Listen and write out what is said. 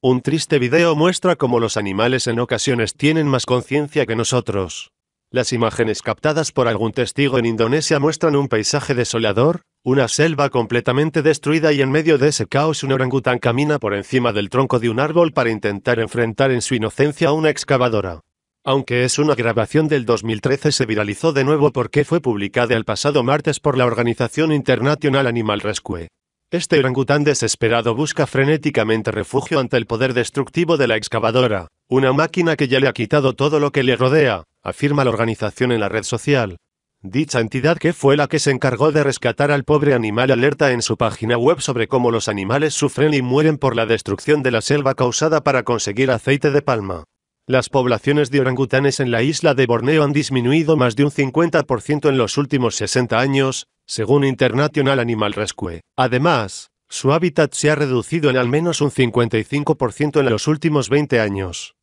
Un triste video muestra cómo los animales en ocasiones tienen más conciencia que nosotros. Las imágenes captadas por algún testigo en Indonesia muestran un paisaje desolador, una selva completamente destruida y en medio de ese caos un orangután camina por encima del tronco de un árbol para intentar enfrentar en su inocencia a una excavadora. Aunque es una grabación del 2013 se viralizó de nuevo porque fue publicada el pasado martes por la organización internacional Animal Rescue. Este orangután desesperado busca frenéticamente refugio ante el poder destructivo de la excavadora, una máquina que ya le ha quitado todo lo que le rodea, afirma la organización en la red social. Dicha entidad que fue la que se encargó de rescatar al pobre animal alerta en su página web sobre cómo los animales sufren y mueren por la destrucción de la selva causada para conseguir aceite de palma. Las poblaciones de orangutanes en la isla de Borneo han disminuido más de un 50% en los últimos 60 años, según International Animal Rescue. Además, su hábitat se ha reducido en al menos un 55% en los últimos 20 años.